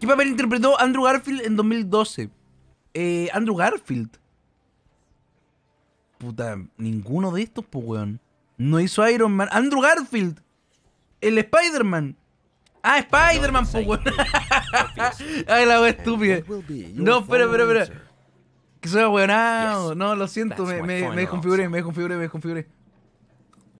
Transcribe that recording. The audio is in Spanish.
¿Qué papel interpretó Andrew Garfield en 2012? Eh, Andrew Garfield. Puta, ninguno de estos, pues, weón. No hizo Iron Man. Andrew Garfield. El Spider-Man. Ah, Spider-Man, pues, weón. Ay, la weón estúpida. No, espera, espera, espera. Que soy weón. No, lo siento. Me, me, me desconfiguré, me desconfiguré, me desconfiguré.